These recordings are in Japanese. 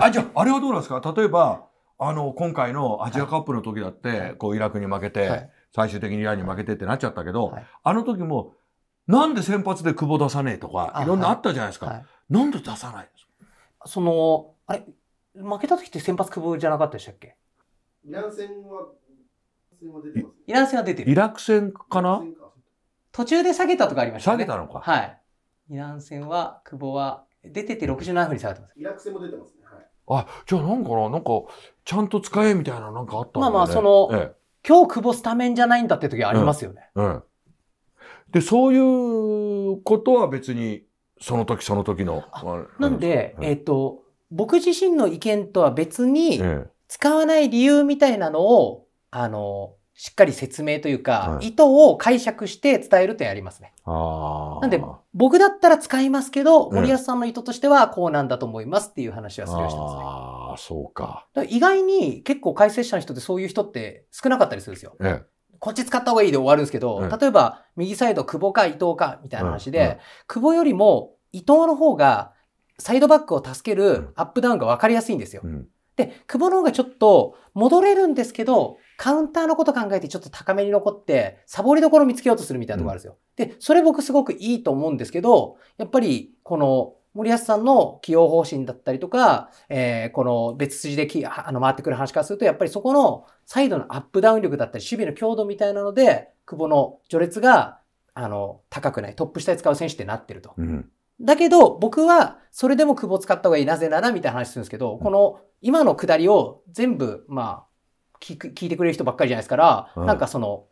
あじゃああれはどうなんですか例えばあの今回のアジアカップの時だって、はい、こうイラクに負けて、はい、最終的にイランに負けてってなっちゃったけど、はい、あの時もなんで先発で久保出さねえとかいろんなあったじゃないですか、はい、なんで出さないんですかそのあれ負けた時って先発久保じゃなかったでしたっけイラン戦はイラン戦は出てるイラク戦かな途中で下げたとかありましたね下げたのかはいイラン戦は久保は出てて67分に下がってますイラク戦も出てますねあ、じゃあなんかな、なんか、ちゃんと使えみたいななんかあったんだ、ね、まあまあ、その、ええ、今日久保スタメンじゃないんだって時ありますよね。うん、うん。で、そういうことは別に、その時その時の。なんで、えっ、と、僕自身の意見とは別に、使わない理由みたいなのを、あの、しっかり説明というか、はい、意図を解釈して伝えるとやりますね。なんで、僕だったら使いますけど、森保さんの意図としてはこうなんだと思いますっていう話はするようにしてますね。ああ、そうか。か意外に結構解説者の人ってそういう人って少なかったりするんですよ。こっち使った方がいいで終わるんですけど、例えば、右サイド、久保か伊藤か、みたいな話で、久保よりも伊藤の方が、サイドバックを助けるアップダウンが分かりやすいんですよ。で、久保の方がちょっと戻れるんですけど、カウンターのこと考えてちょっと高めに残って、サボりどころ見つけようとするみたいなところあるんですよ。うん、で、それ僕すごくいいと思うんですけど、やっぱり、この、森保さんの起用方針だったりとか、えー、この別筋できあの回ってくる話からすると、やっぱりそこのサイドのアップダウン力だったり、守備の強度みたいなので、久保の序列が、あの、高くない、トップ下で使う選手ってなってると。うん、だけど、僕は、それでも久保使った方がいい、なぜなら、みたいな話するんですけど、この、今の下りを全部、まあ、聞く聞いてくれる人ばっかりじゃないですから、はなんかその、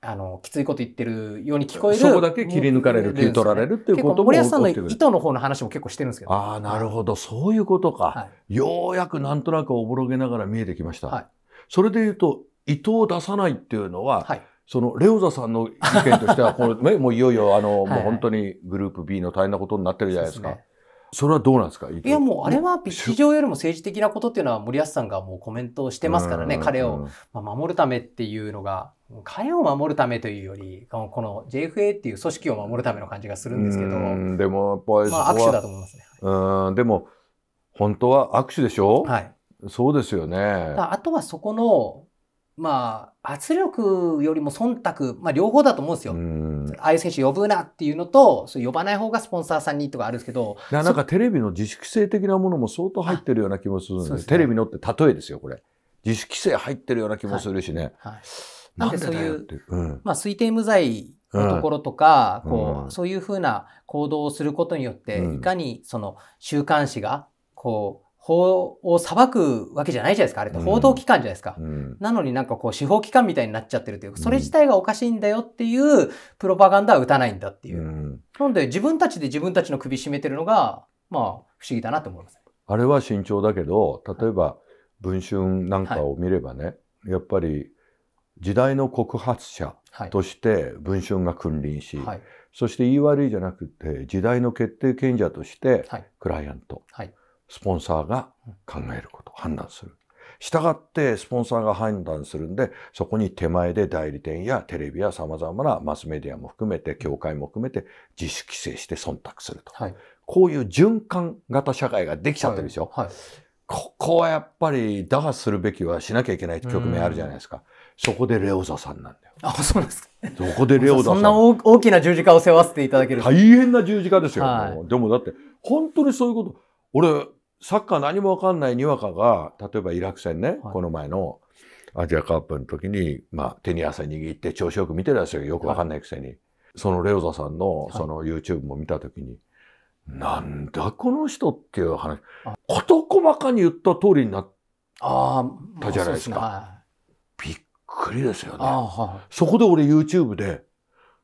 あの、きついこと言ってるように聞こえる。そこだけ切り抜かれる、切り取られるっていうことも。森保さんの意図の方の話も結構してるんですけど。ああ、なるほど。そういうことか、はい。ようやくなんとなくおぼろげながら見えてきました。はい、それで言うと、意図を出さないっていうのは、はい、そのレオザさんの意見としては、こね、もういよいよ、あの、もう本当にグループ B の大変なことになってるじゃないですか。それはどうなんですかいやもうあれは市場よりも政治的なことっていうのは森保さんがもうコメントしてますからね、彼を、まあ、守るためっていうのが、彼を守るためというより、この JFA っていう組織を守るための感じがするんですけど、でもやっぱり、まあ、握手だと思いますね。うんでも本当は握手でしょ、はい、そうですよね。あとはそこのまあ、圧力よりも忖度、まあ、両方だと思うんですよ。ああいう選手呼ぶなっていうのと、そ呼ばない方がスポンサーさんにとかあるんですけど。なんかテレビの自主規制的なものも相当入ってるような気もするんで、ね、テレビのって例えですよ、これ。自主規制入ってるような気もするしね。はい、はい、なんでそういう、うん、まあ、推定無罪のところとか、うん、こう、そういうふうな行動をすることによって、うん、いかにその週刊誌が、こう、法を裁くわけじゃないじゃないですか。あれって報道機関じゃないですか。うん、なのになんかこう司法機関みたいになっちゃってるというか、それ自体がおかしいんだよっていうプロパガンダは打たないんだっていう。うん、なので自分たちで自分たちの首絞めてるのが、まあ不思議だなと思います。あれは慎重だけど、例えば文春なんかを見ればね、はい、やっぱり時代の告発者として文春が君臨し、はい、そして言い悪いじゃなくて時代の決定権者としてクライアント、はい、スポンサーが考えること、判断する。したがってスポンサーが判断するんで、そこに手前で代理店やテレビや様々なマスメディアも含めて、協会も含めて自主規制して忖度すると。はい、こういう循環型社会ができちゃってるでしょ。はいはい、ここはやっぱり打破するべきはしなきゃいけない局面あるじゃないですか。そこでレオザさんなんだよ。あ、そうですか。そこでレオザさん。そんな大きな十字架を背負わせていただける。大変な十字架ですよ。でもだって、本当にそういうこと。俺、サッカー何も分かんないにわかが例えばイラク戦ね、はい、この前のアジアカップの時に、まあ、手に汗握って調子よく見てらっしゃよく分かんないくせに、はい、そのレオザさんのその YouTube も見た時に、はい、なんだこの人っていう話事細かに言った通りになったじゃないですか。びっくりですよね。そこで俺 YouTube で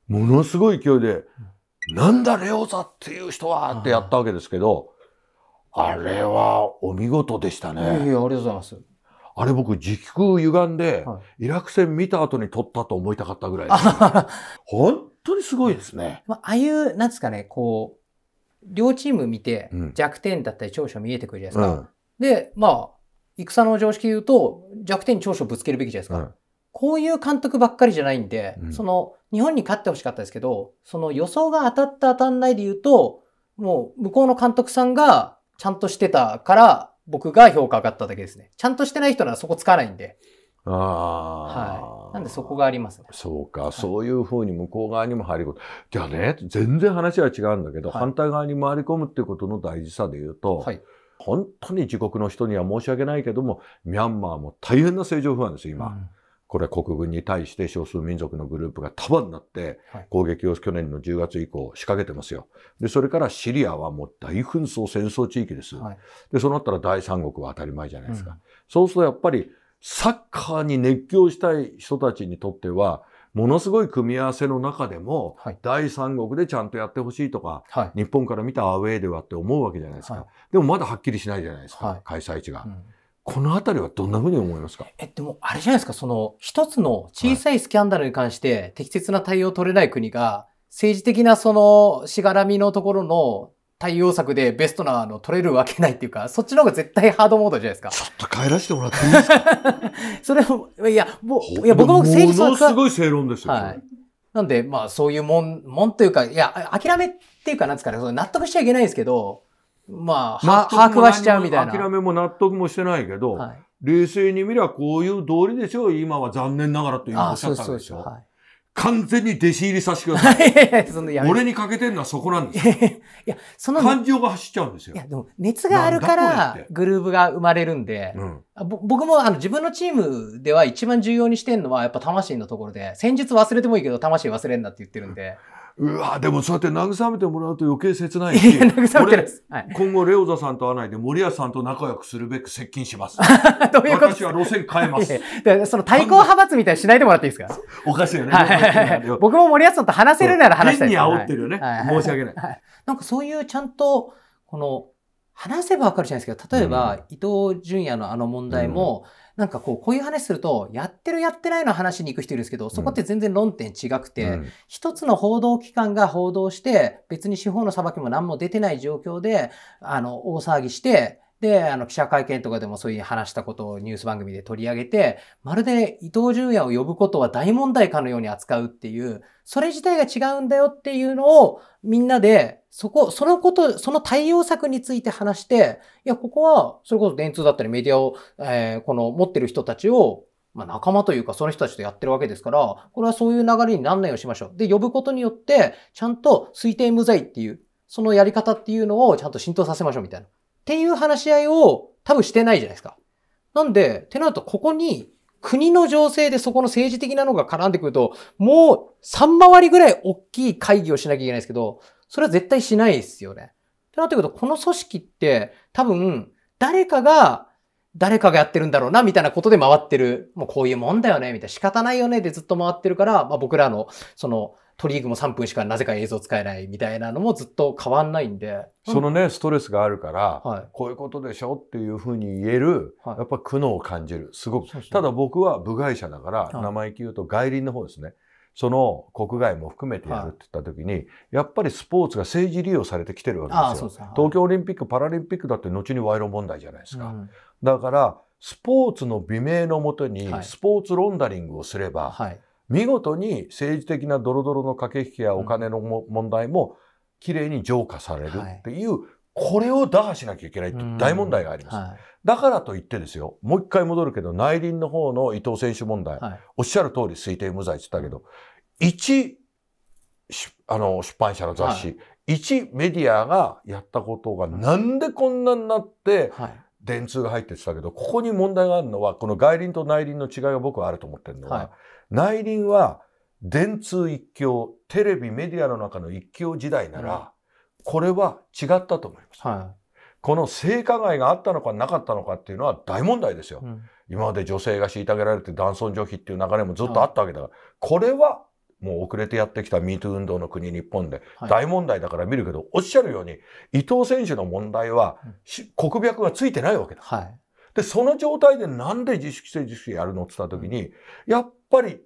ものすごい勢いで「なんだレオザっていう人は!」ってやったわけですけど。あれはお見事でしたね。いやいやありがとうございます。あれ僕、時空歪んで、イラク戦見た後に撮ったと思いたかったぐらい、本当にすごいですね。まあ、ああいう、なんですかね、こう、両チーム見て弱点だったり長所見えてくるじゃないですか。で、まあ、戦の常識で言うと弱点長所ぶつけるべきじゃないですか。こういう監督ばっかりじゃないんで、その、日本に勝ってほしかったですけど、その予想が当たった当たんないで言うと、もう向こうの監督さんがちゃんとしてたから、僕が評価上がっただけですね。ちゃんとしてない人ならそこ使わないんで。ああ。はい。なんでそこがあります、ね、そうか、はい、そういうふうに向こう側にも入り込む。じゃあね、全然話は違うんだけど、はい、反対側に回り込むっていうことの大事さで言うと、はい、本当に自国の人には申し訳ないけども、ミャンマーも大変な政情不安ですよ、今。うんこれは国軍に対して少数民族のグループが束になって攻撃を去年の10月以降仕掛けてますよ。でそれからシリアはもう大紛争戦争地域です。はい、でそうなったら第三国は当たり前じゃないですか。うん、そうするとやっぱりサッカーに熱狂したい人たちにとってはものすごい組み合わせの中でも、はい、第三国でちゃんとやってほしいとか、はい、日本から見たアウェーではって思うわけじゃないですか、はい、でもまだはっきりしないじゃないですか、開催地が、うん、この辺りはどんなふうに思いますかえ、でも、あれじゃないですか、その、一つの小さいスキャンダルに関して適切な対応を取れない国が、政治的なその、しがらみのところの対応策でベストなの取れるわけないっていうか、そっちの方が絶対ハードモードじゃないですか。ちょっと帰らせてもらっていいですか それも、いや、もう、いや、僕も政治ものすごい正論ですよ。はい。なんで、まあ、そういうもん、もんというか、いや、諦めっていうか、なんですかね、そ納得しちゃいけないんですけど、まあ、把握はしちゃうみたいな。諦めも納得もしてないけど、はい、冷静に見りゃこういう道理でしょう、今は残念ながらというおっしゃったんでしょ。完全に弟子入りさせてください。俺にかけてるのはそこなんですよ。いや、その。感情が走っちゃうんですよ。いや、でも熱があるからグルーブが生まれるんで、うん、僕もあの自分のチームでは一番重要にしてるのはやっぱ魂のところで、戦術忘れてもいいけど魂忘れんなって言ってるんで。うわでもそうやって慰めてもらうと余計切ないし。慰めてる、はい。今後、レオザさんと会わないで、森谷さんと仲良くするべく接近します。どういうこと私は路線変えます。いやいやその対抗派閥みたいにしないでもらっていいですかおかしいよね。僕も森谷さんと話せるなら話したい、変に煽ってるよね。申し訳ない。なんかそういうちゃんと、この、話せばわかるじゃないですか。例えば、うん、伊藤淳也のあの問題も、うんなんかこう、こういう話すると、やってるやってないの話に行く人いるんですけど、そこって全然論点違くて、一つの報道機関が報道して、別に司法の裁きも何も出てない状況で、あの、大騒ぎして、で、あの、記者会見とかでもそういう話したことをニュース番組で取り上げて、まるで伊藤淳也を呼ぶことは大問題かのように扱うっていう、それ自体が違うんだよっていうのを、みんなで、そこ、そのこと、その対応策について話して、いや、ここは、それこそ電通だったりメディアを、えー、この持ってる人たちを、まあ、仲間というか、その人たちとやってるわけですから、これはそういう流れになんないようにしましょう。で、呼ぶことによって、ちゃんと推定無罪っていう、そのやり方っていうのをちゃんと浸透させましょうみたいな。っていう話し合いを多分してないじゃないですか。なんで、ってなると、ここに国の情勢でそこの政治的なのが絡んでくると、もう3回りぐらい大きい会議をしなきゃいけないですけど、それは絶対しないですよね。ってなってくると、この組織って多分誰かが誰かがやってるんだろうな、みたいなことで回ってる。もうこういうもんだよね、みたいな。仕方ないよね、でずっと回ってるから、まあ僕らの、その、トリーグも3分しかなぜか映像使えないみたいなのもずっと変わんないんで。そのね、ストレスがあるから、はい、こういうことでしょっていうふうに言える、はい、やっぱ苦悩を感じる。すごく。ただ僕は部外者だから、名前生意気言うと外輪の方ですね。その国外も含めてやるって言った時に、はい、やっぱりスポーツが政治利用されてきてるわけですよ。す東京オリンピック・パラリンピックだって後に賄賂問題じゃないですか。うん、だから、スポーツの美名のもとに、スポーツロンダリングをすれば、はい見事に政治的なドロドロの駆け引きやお金の問題もきれいに浄化されるっていう、はい、これを打破しなきゃいけないって大問題があります。はい、だからといってですよ、もう一回戻るけど、内輪の方の伊藤選手問題、はい、おっしゃる通り推定無罪って言ったけど、一、あの、出版社の雑誌、一メディアがやったことがなんでこんなになって、はい、電通が入ってたけどここに問題があるのはこの外輪と内輪の違いが僕はあると思ってるのは、はい、内輪は電通一強テレビメディアの中の一強時代なら、うん、これは違ったと思います、はい、この性加害があったのかなかったのかっていうのは大問題ですよ、うん、今まで女性が虐げられて男尊女卑っていう流れもずっとあったわけだから、はい、これはもう遅れてやってきた m e t o 運動の国日本で大問題だから見るけど、はい、おっしゃるように伊藤選手の問題は、国脈がついてないわけだ。はい、でその状態でなんで自主規制自主やるのって言った時に、やっぱり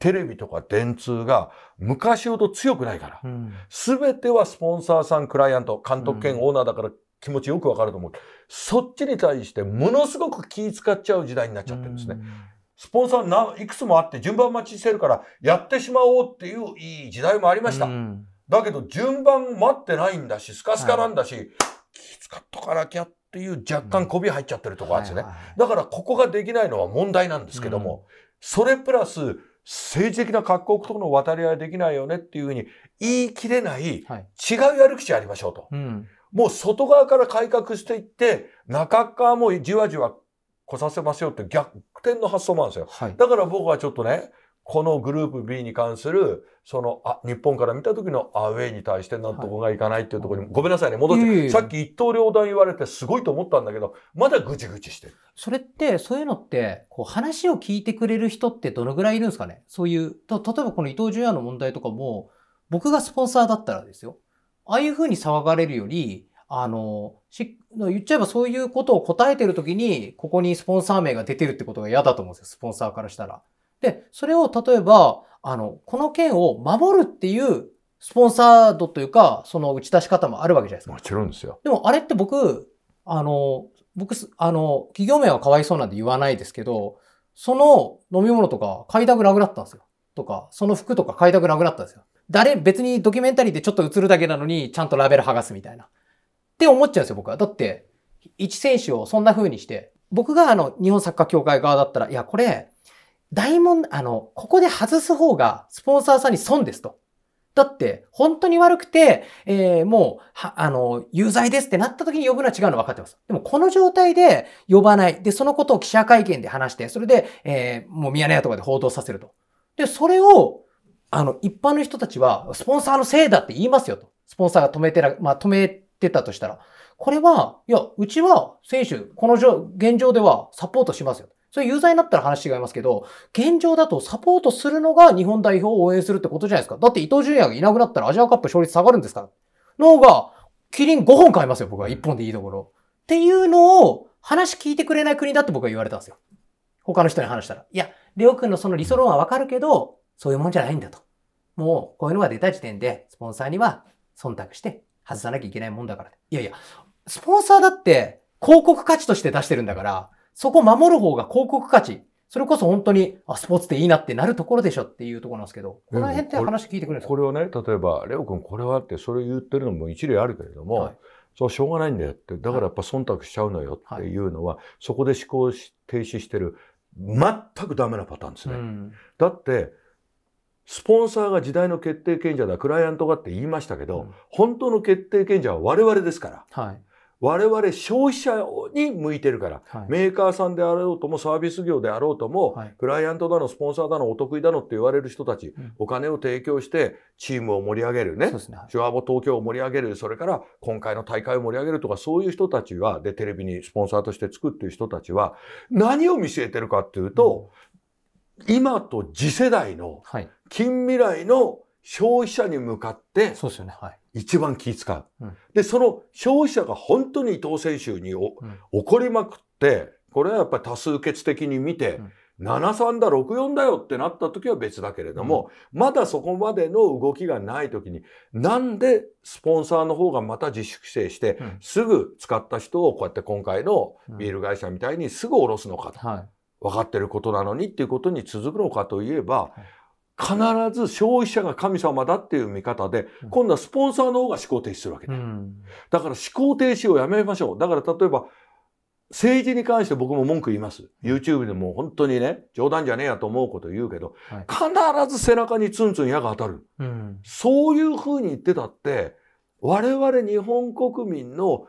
テレビとか電通が昔ほど強くないから、うん、全てはスポンサーさんクライアント監督兼オーナーだから気持ちよくわかると思う、うん、そっちに対してものすごく気使っちゃう時代になっちゃってるんですね。うんスポンサーいくつもあって順番待ちしてるからやってしまおうっていういい時代もありました。うん、だけど順番待ってないんだし、スカスカなんだし、はい、気使っとかなきゃっていう若干こび入っちゃってるとこあるんですね、うんはいはい。だからここができないのは問題なんですけども、うん、それプラス政治的な各国との渡り合いできないよねっていうふうに言い切れない、はい、違うやる口やりましょうと。もう外側から改革していって、中側もじわじわ来させますよって逆転の発想もあるんですよ、はい、だから僕はちょっとねこのグループ B に関するそのあ日本から見た時のアウェイに対して納得がいかないっていうところに、はい、ごめんなさいね戻って、さっき一刀両断言われてすごいと思ったんだけどまだぐちぐちしてるそれってそういうのってこう話を聞いてくれる人ってどのぐらいいるんですかねそういうと例えばこの伊藤純也の問題とかも僕がスポンサーだったらですよああいうふうに騒がれるよりあの、し、言っちゃえばそういうことを答えてるときに、ここにスポンサー名が出てるってことが嫌だと思うんですよ、スポンサーからしたら。で、それを例えば、あの、この件を守るっていうスポンサードというか、その打ち出し方もあるわけじゃないですか。もちろんですよ。でもあれって僕、あの、僕、あの、企業名はかわいそうなんで言わないですけど、その飲み物とか買いたくなくなったんですよ。とか、その服とか買いたくなくなったんですよ。誰、別にドキュメンタリーでちょっと映るだけなのに、ちゃんとラベル剥がすみたいな。って思っちゃうんですよ、僕は。だって、一選手をそんな風にして、僕があの、日本サッカー協会側だったら、いや、これ、大問、あの、ここで外す方が、スポンサーさんに損ですと。だって、本当に悪くて、えー、もう、は、あの、有罪ですってなった時に呼ぶのは違うの分かってます。でも、この状態で呼ばない。で、そのことを記者会見で話して、それで、えー、もうミヤネ屋とかで報道させると。で、それを、あの、一般の人たちは、スポンサーのせいだって言いますよと。スポンサーが止めてら、まあ、止めってたとしたら、これは、いや、うちは選手、この現状ではサポートしますよ。それ有罪になったら話違いますけど、現状だとサポートするのが日本代表を応援するってことじゃないですか。だって伊藤純也がいなくなったらアジアカップ勝率下がるんですから。の方が、キリン5本買いますよ、僕は。1本でいいところ。っていうのを、話聞いてくれない国だって僕は言われたんですよ。他の人に話したら。いや、レオ君のその理想論はわかるけど、そういうもんじゃないんだと。もう、こういうのが出た時点で、スポンサーには忖度して外さなきゃいけないもんだから。いやいや、スポンサーだって広告価値として出してるんだから、そこ守る方が広告価値。それこそ本当に、あ、スポーツっていいなってなるところでしょっていうところなんですけど、この辺って話聞いてくれるんですかこれをね、例えば、レオ君これはってそれ言ってるのも一例あるけれども、はい、そうしょうがないんだよって、だからやっぱ忖度しちゃうのよっていうのは、はい、そこで思考し停止してる、全くダメなパターンですね。うん、だって、スポンサーが時代の決定権者だ、クライアントがって言いましたけど、うん、本当の決定権者は我々ですから。はい、我々消費者に向いてるから、はい、メーカーさんであろうともサービス業であろうとも、はい、クライアントだのスポンサーだのお得意だのって言われる人たち、うん、お金を提供してチームを盛り上げるね、ね、シュアボ東京を盛り上げるそれから今回の大会を盛り上げるとかそういう人たちはでテレビにスポンサーとしてつくっていう人たちは何を見据えてるかっていうと、うん今と次世代の、近未来の消費者に向かって、そうですよね。はい。一番気使う。うん、で、その消費者が本当に伊藤選手にうん、怒りまくって、これはやっぱり多数決的に見て、うん73だ64だよってなった時は別だけれども、うん、まだそこまでの動きがない時になんでスポンサーの方がまた自主規制して、うん、すぐ使った人をこうやって今回のビール会社みたいにすぐ下ろすのかと、うんはい、分かってることなのにっていうことに続くのかといえば、必ず消費者が神様だっていう見方で、今度はスポンサーの方が思考停止するわけだ、だから思考停止をやめましょう。だから例えば、政治に関して僕も文句言います。YouTube でも本当にね、冗談じゃねえやと思うこと言うけど、必ず背中にツンツン矢が当たる。そういうふうに言ってたって、我々日本国民の思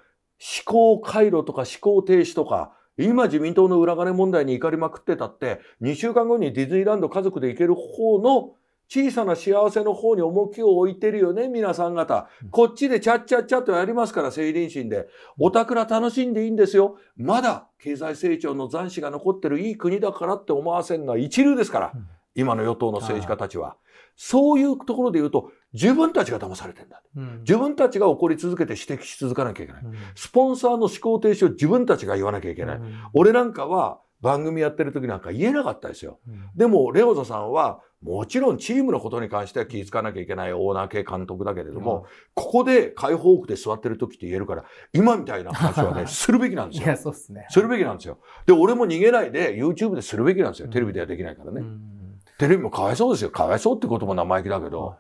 考回路とか思考停止とか今自民党の裏金問題に怒りまくってたって、2週間後にディズニーランド家族で行ける方の小さな幸せの方に重きを置いてるよね、皆さん方。こっちでチャッチャッチャッとやりますから、生林心で。おたくら楽しんでいいんですよ。まだ経済成長の残滓が残ってるいい国だからって思わせるのは一流ですから、今の与党の政治家たちは。そういうところで言うと、自分たちが騙されてんだ。うん、自分たちが怒り続けて指摘し続かなきゃいけない。うん、スポンサーの思考停止を自分たちが言わなきゃいけない。うん、俺なんかは番組やってる時なんか言えなかったですよ。でも、レオザさんは、もちろんチームのことに関しては気づかなきゃいけないオーナー系監督だけれども、ここで開放区で座ってる時って言えるから、今みたいな話はね、するべきなんですよ。いや、そうっすね。するべきなんですよ。で、俺も逃げないで YouTube でするべきなんですよ。テレビではできないからね。テレビもかわいそうですよ。かわいそうって言葉生意気だけど。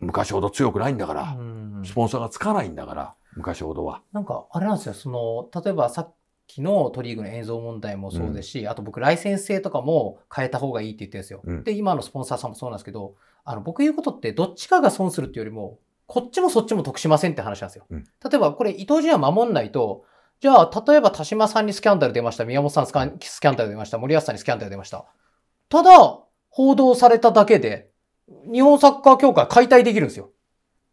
昔ほど強くないんだから、スポンサーがつかないんだから、昔ほどは。なんか、あれなんですよ、その、例えばさっきのトリーグの映像問題もそうですし、うん、あと僕、ライセンス制とかも変えた方がいいって言ってるんですよ。うん、で、今のスポンサーさんもそうなんですけど、あの、僕言うことって、どっちかが損するっていうよりも、こっちもそっちも得しませんって話なんですよ。うん、例えば、これ、伊藤純は守んないと、じゃあ、例えば、田島さんにスキャンダル出ました、宮本さんスキャンダル出ました、森保さんにスキャンダル出ました。ただ、報道されただけで、日本サッカー協会解体できるんですよ。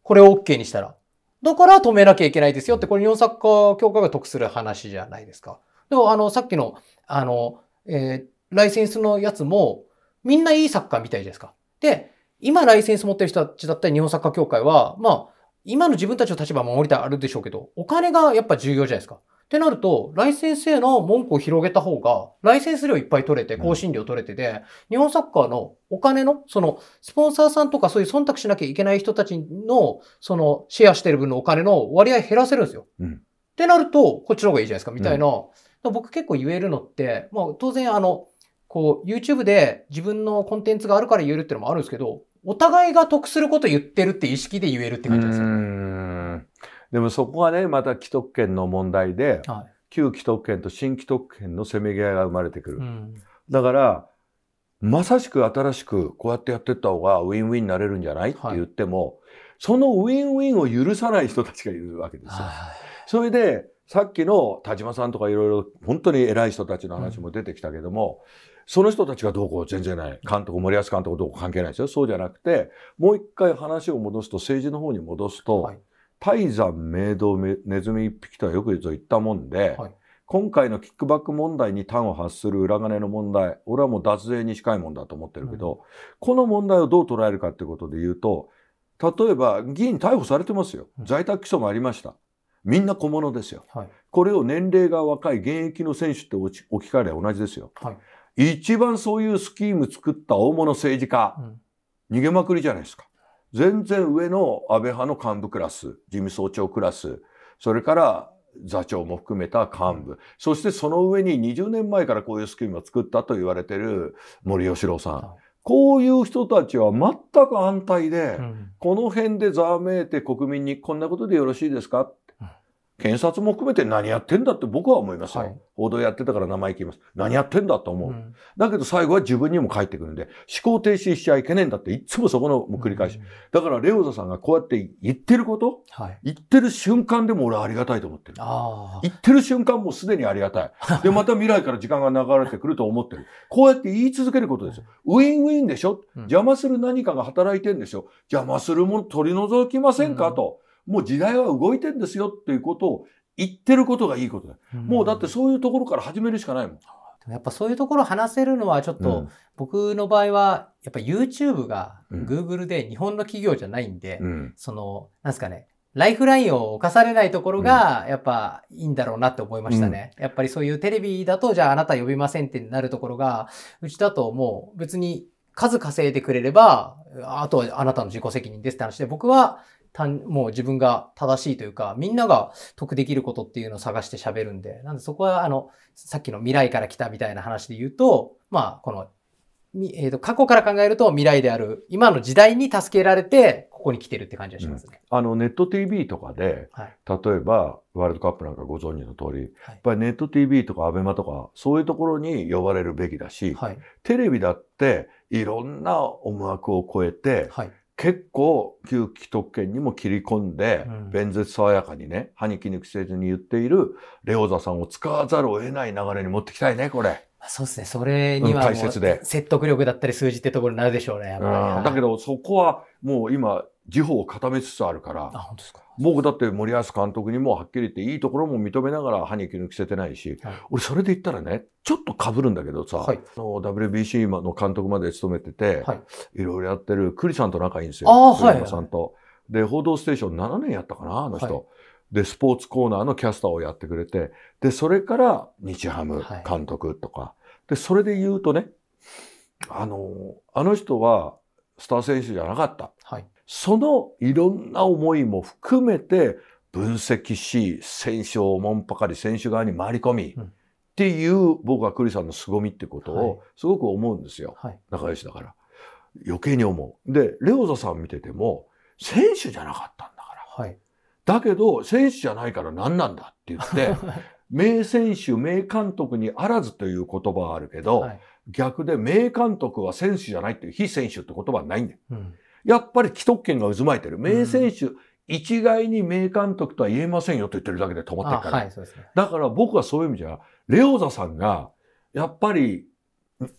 これを OK にしたら。だから止めなきゃいけないですよって、これ日本サッカー協会が得する話じゃないですか。でも、あの、さっきの、あの、えー、ライセンスのやつも、みんないいサッカーみたいじゃないですか。で、今ライセンス持ってる人たちだったり、日本サッカー協会は、まあ、今の自分たちの立場を守りたいあるでしょうけど、お金がやっぱ重要じゃないですか。ってなると、ライセンスへの文句を広げた方が、ライセンス料いっぱい取れて、更新料取れてで、日本サッカーのお金の、その、スポンサーさんとかそういう忖度しなきゃいけない人たちの、その、シェアしてる分のお金の割合減らせるんですよ。うん、ってなると、こっちの方がいいじゃないですか、みたいな。うん、僕結構言えるのって、まあ、当然、あの、こう、YouTube で自分のコンテンツがあるから言えるってのもあるんですけど、お互いが得すること言ってるって意識で言えるって感じですよね。でもそこがねまた既得権の問題で、はい、旧既得権と新既得権のせめぎ合いが生まれてくる、うん、だからまさしく新しくこうやってやってった方がウィンウィンになれるんじゃない、って言ってもそのウィンウィンを許さない人たちがいるわけですよ。それでさっきの田島さんとかいろいろ本当に偉い人たちの話も出てきたけども、うん、その人たちがどうこう全然ない監督森保監督どうこう関係ないですよそうじゃなくてもう一回話を戻すと政治の方に戻すと、はい、泰山明堂ネズミ一匹とはよく言ったもんで、はい、今回のキックバック問題に端を発する裏金の問題俺はもう脱税に近いもんだと思ってるけど、うん、この問題をどう捉えるかってことで言うと例えば議員逮捕されてますよ在宅起訴もありました。みんな小物ですよ、はい、これを年齢が若い現役の選手って置き換えれば同じですよ、はい、一番そういうスキーム作った大物政治家、うん、逃げまくりじゃないですか全然上の安倍派の幹部クラス、事務総長クラス、それから座長も含めた幹部、そしてその上に20年前からこういうスキームを作ったと言われている森喜朗さん。こういう人たちは全く安泰で、うん、この辺でざわめいて国民にこんなことでよろしいですかっ検察も含めて何やってんだって僕は思いますよ。はい、報道やってたから名前聞きます。何やってんだと思う。うん、だけど最後は自分にも返ってくるんで、思考停止しちゃいけねえんだっていつもそこの繰り返し。うん、だからレオザさんがこうやって言ってること、はい、言ってる瞬間でも俺はありがたいと思ってる。言ってる瞬間もすでにありがたい。で、また未来から時間が流れてくると思ってる。こうやって言い続けることですよ。ウィンウィンでしょ、邪魔する何かが働いてんでしょ邪魔するもの取り除きませんか、と。もう時代は動いてんですよっていうことを言ってることがいいことだ。うん、もうだってそういうところから始めるしかないもん。やっぱそういうところ話せるのはちょっと、僕の場合はやっぱ YouTube が Google で日本の企業じゃないんで、うん、その、なんですかね、ライフラインを犯されないところが、やっぱいいんだろうなって思いましたね、うん。やっぱりそういうテレビだと、じゃああなた呼びませんってなるところが、うちだともう別に数稼いでくれれば、あとはあなたの自己責任ですって話で、僕はもう自分が正しいというか、みんなが得できることっていうのを探して喋るんで、なんでそこはあの、さっきの未来から来たみたいな話で言うと、まあ、この、えー、と過去から考えると未来である、今の時代に助けられて、ここに来てるって感じがしますね。うん、あの、ネット TV とかで、はい、例えば、ワールドカップなんかご存知の通り、はい、やっぱりネット TV とか abema とか、そういうところに呼ばれるべきだし、はい、テレビだって、いろんな思惑を超えて、はい結構旧既得権にも切り込んで、うん、弁舌爽やかにね歯ににくせずに言っているレオザさんを使わざるを得ない流れに持ってきたいねこれ。そうですね。それには説説得力だったり数字ってところになるでしょうね。うん、だけどそこはもう今自負を固めつつあるから僕だって森保監督にもはっきり言っていいところも認めながら歯に抜着せてないし、はい、俺それで言ったらねちょっとかぶるんだけどさ、はい、WBC の監督まで務めてて、はい、いろいろやってる栗さんと仲いいんですよ栗山さんと。はい、で「報道ステーション」7年やったかなあの人。はいで、スポーツコーナーのキャスターをやってくれて、で、それから日ハム監督とか、はい、で、それで言うとね、あの、あの人はスター選手じゃなかった。はい、そのいろんな思いも含めて分析し、選手をもんぱかり選手側に回り込み、うん、っていう僕は栗さんの凄みってことをすごく思うんですよ。はい、仲良しだから。余計に思う。で、レオザさん見てても、選手じゃなかったんだから。はい、だけど、選手じゃないから何なんだって言って、名選手、名監督にあらずという言葉はあるけど、はい、逆で名監督は選手じゃないっていう非選手って言葉はないんだよ。うんやっぱり既得権が渦巻いてる。名選手、うん、一概に名監督とは言えませんよと言ってるだけで止まってるから。はいね、だから僕はそういう意味じゃ、レオザさんが、やっぱり、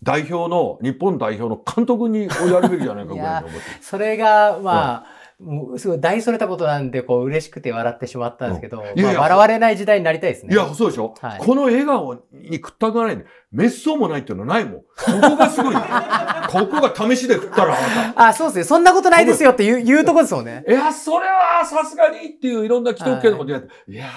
代表の、日本代表の監督にやるべきじゃないかぐらいに思って それが、まあ、うんもうすごい大それたことなんで、こう嬉しくて笑ってしまったんですけど、いやいやまあ、笑われない時代になりたいですね。いや、そうでしょ、はい、この笑顔に食ったくないんで、滅相もないっていうのはないもん。ここがすごい。ここが試しで食ったらあ。あ、そうですね。そんなことないですよって言う言うとこですもんね。いや、それはさすがにっていういろんな既得権のことやって、いやー、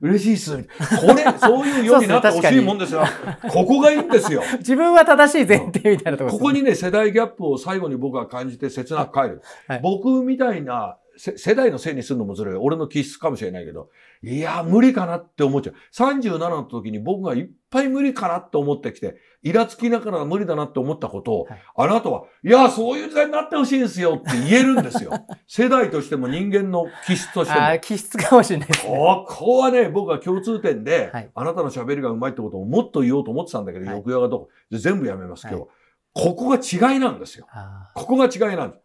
嬉しいっす。これ、そういうようになってほしいもんですよ。ここがいいんですよ。自分は正しい前提みたいなところ、ね、ここにね、世代ギャップを最後に僕は感じて切なく帰る。はい、僕みたいな世代のせいにするのもずるい。俺の気質かもしれないけど、いや、無理かなって思っちゃう。37の時に僕がいっぱい無理かなって思ってきて、イラつきながら無理だなって思ったことを、はい、あなたは、いや、そういう時代になってほしいんですよって言えるんですよ。世代としても人間の気質としても。あ気質かもしれないね。ここはね、僕は共通点で、はい、あなたの喋りがうまいってことをもっと言おうと思ってたんだけど、はい、がどこ、全部やめます、今日は。ここが違いなんですよ。ここが違いなんです。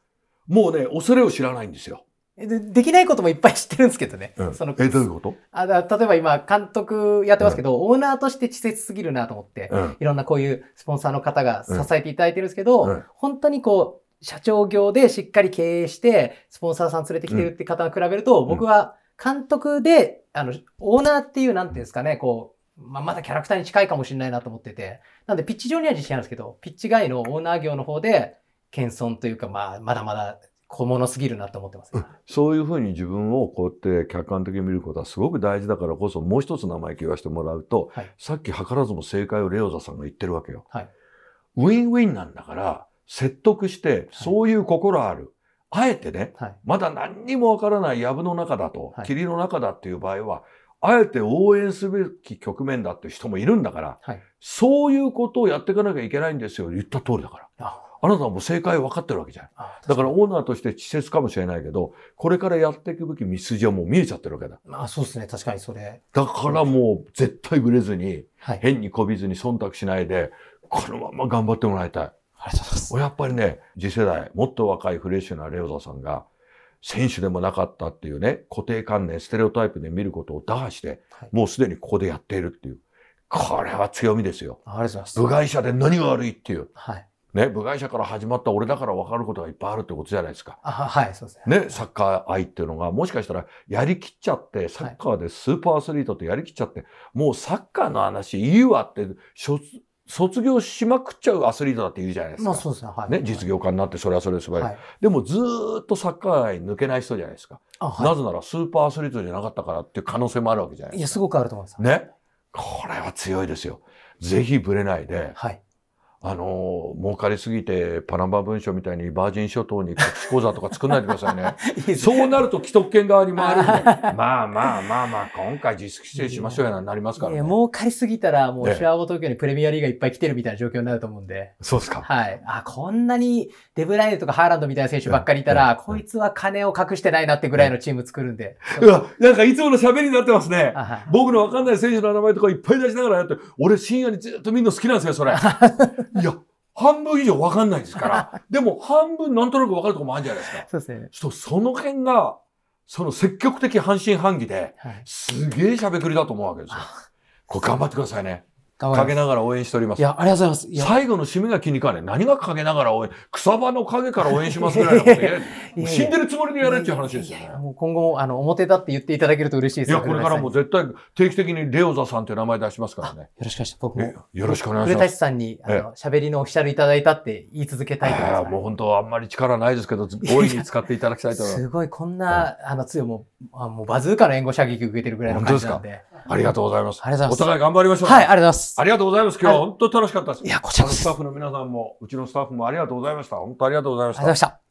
もうね、恐れを知らないんですよ。でできないこともいっぱい知ってるんですけどね。うん、そのえ、どういうことあだ例えば今、監督やってますけど、うん、オーナーとして稚拙すぎるなと思って、うん、いろんなこういうスポンサーの方が支えていただいてるんですけど、本当にこう、社長業でしっかり経営して、スポンサーさん連れてきてるって方と比べると、僕は監督で、あの、オーナーっていう、なんていうんですかね、こう、まあ、まだキャラクターに近いかもしれないなと思ってて、なんでピッチ上には自信あるんですけど、ピッチ外のオーナー業の方で、謙遜というか、まあ、まだまだ小物すぎるなと思ってます、ね、そういうふうに自分をこうやって客観的に見ることはすごく大事だからこそもう一つ名前聞かせてもらうと、はい、さっき図らずも正解をレオザさんが言ってるわけよ。はい、ウィンウィンなんだから説得してそういう心ある、はい、あえてね、まだ何にもわからない藪の中だと、霧の中だっていう場合はあえて応援すべき局面だっていう人もいるんだから、そういうことをやっていかなきゃいけないんですよ言った通りだから。あなたはもう正解分かってるわけじゃん。だからオーナーとして稚拙かもしれないけど、これからやっていくべき道筋はもう見えちゃってるわけだ。まあそうですね、確かにそれ。だからもう絶対ブレずに、はい、変にこびずに忖度しないで、このまま頑張ってもらいたい。ありがとうございます。やっぱりね、次世代、もっと若いフレッシュなレオザさんが、選手でもなかったっていうね、固定観念、ステレオタイプで見ることを打破して、はい、もうすでにここでやっているっていう。これは強みですよ。ありがとうございます。部外者で何が悪いっていう。はい。ね、部外者から始まった俺だから分かることがいっぱいあるってことじゃないですか。あはいそうですねねサッカー愛っていうのがもしかしたらやりきっちゃってサッカーでスーパーアスリートってやりきっちゃって、はい、もうサッカーの話いいわって卒業しまくっちゃうアスリートだって言うじゃないですか。まあそうですね。はい、ね、実業家になってそれはそれです。い。はい、でもずっとサッカー愛抜けない人じゃないですか。はい、なぜならスーパーアスリートじゃなかったからっていう可能性もあるわけじゃないですか。いや、すごくあると思います。ね。これは強いですよ。ぜひぶれないで、はい、あの、儲かりすぎて、パナマ文書みたいにバージン諸島に隠し口座とか作んないでくださいね。いいそうなると既得権側に回るんで。まあまあまあまあ、今回自粛規制しましょうやな、なりますからね。儲かりすぎたら、もうシュアゴ東京にプレミアリーがいっぱい来てるみたいな状況になると思うんで。そうですか。はい。あ、こんなにデブライネとかハーランドみたいな選手ばっかりいたら、こいつは金を隠してないなってぐらいのチーム作るんで。うわ、なんかいつもの喋りになってますね。僕のわかんない選手の名前とかいっぱい出しながらやって、俺深夜にずっと見るの好きなんですよ、それ。いや、半分以上わかんないですから。でも半分なんとなくわかるとこもあるじゃないですか。そうですね。そその辺が、その積極的半信半疑で、はい、すげえべくりだと思うわけですよ。これ頑張ってくださいね。陰ながら応援しております。いや、ありがとうございます。最後の締めが気にかね、何が陰ながら応援、草場の陰から応援しますぐらいのこと死んでるつもりでやれっていう話ですよね。いやいやもう今後も、あの、表立って言っていただけると嬉しいですいや、これからも絶対定期的にレオザさんという名前出しますからね。よろしくお願いします。僕も。よろしくお願いします。古舘さんに、あの、喋りのオフィシャルいただいたって言い続けたいと思います、や、もう本当あんまり力ないですけど、大いに使っていただきたいと思います。すごい、こんな、あの、強も、あもうバズーカの援護射撃受けてるぐらいの感じなんで。本当ですかありがとうございます。ありがとうございます。お互い頑張りましょう。はい、ありがとうございます。ありがとうございます。今日は本当に楽しかったです。いや、こちらこそ。スタッフの皆さんも、うちのスタッフもありがとうございました。本当ありがとうございました。ありがとうございました。